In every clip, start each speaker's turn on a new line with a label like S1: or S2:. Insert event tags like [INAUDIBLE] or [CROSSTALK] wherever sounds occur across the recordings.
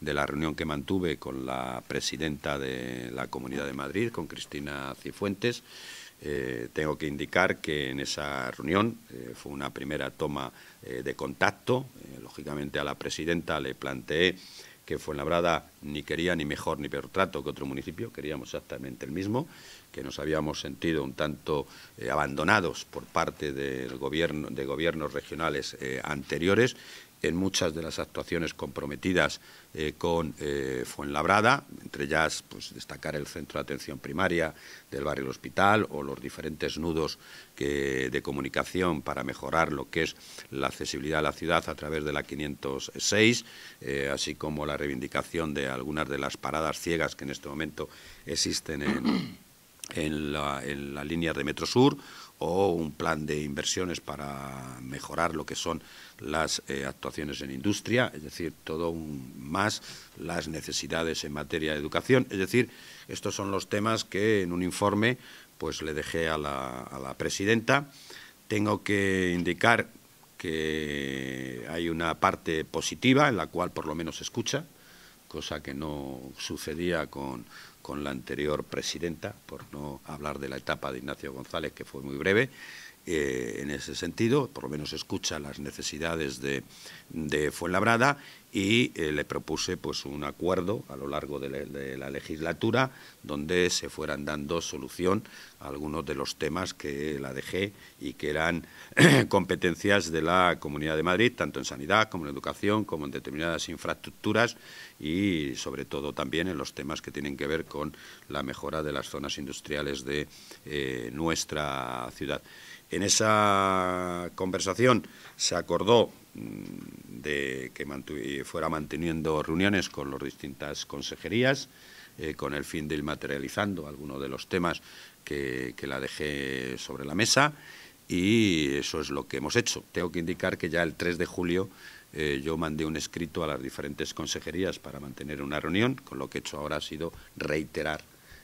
S1: de la reunión que mantuve con la presidenta de la Comunidad de Madrid, con Cristina Cifuentes. Eh, tengo que indicar que en esa reunión eh, fue una primera toma eh, de contacto. lógicamente a la presidenta le planteé que Fuenlabrada ni quería ni mejor ni peor trato que otro municipio, queríamos exactamente el mismo, que nos habíamos sentido un tanto abandonados por parte del gobierno, de gobiernos regionales anteriores en muchas de las actuaciones comprometidas eh, con eh, Fuenlabrada, entre ellas pues, destacar el centro de atención primaria del barrio del Hospital o los diferentes nudos de comunicación para mejorar lo que es la accesibilidad a la ciudad a través de la 506, eh, así como la reivindicación de algunas de las paradas ciegas que en este momento existen en, la, en la línea de Metro Sur o un plan de inversiones para mejorar lo que son las eh, actuaciones en industria, es decir, todo más las necesidades en materia de educación. Es decir, estos son los temas que en un informe pues le dejé a la, a la presidenta. Tengo que indicar que hay una parte positiva en la cual por lo menos se escucha, cosa que no sucedía con, la anterior presidenta, por no hablar de la etapa de Ignacio González, que fue muy breve. Eh, en ese sentido, por lo menos escucha las necesidades de, de Fuenlabrada y eh, le propuse pues un acuerdo a lo largo de la, legislatura donde se fueran dando solución a algunos de los temas que la dejé y que eran [CLEARS THROAT] competencias de la Comunidad de Madrid, tanto en sanidad como en educación, como en determinadas infraestructuras y sobre todo también en los temas que tienen que ver con la mejora de las zonas industriales de eh, nuestra ciudad. En esa conversación se acordó mm, de que eh, fuera manteniendo reuniones con las distintas consejerías, eh, con el fin de ir materializando algunos de los temas que, la dejé sobre la mesa y eso es lo que hemos hecho. Tengo que indicar que ya el 3 de julio eh, yo mandé un escrito a las diferentes consejerías para mantener una reunión, con lo que he hecho ahora ha sido reiterar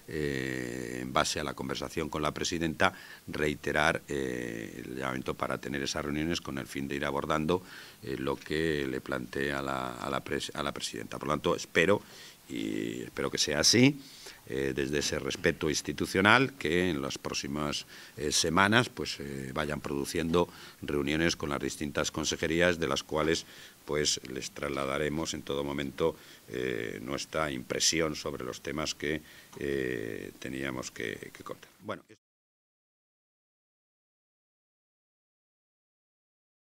S1: eh, en base a la conversación con la presidenta, reiterar eh, el llamamiento para tener esas reuniones con el fin de ir abordando eh, lo que le plantea a, la a la presidenta. Por lo tanto, espero y espero que sea así. Eh, desde ese respeto institucional que en las próximas eh, semanas pues eh, vayan produciendo reuniones con las distintas consejerías de las cuales pues les trasladaremos en todo momento nuestra impresión sobre los temas que teníamos que, contar.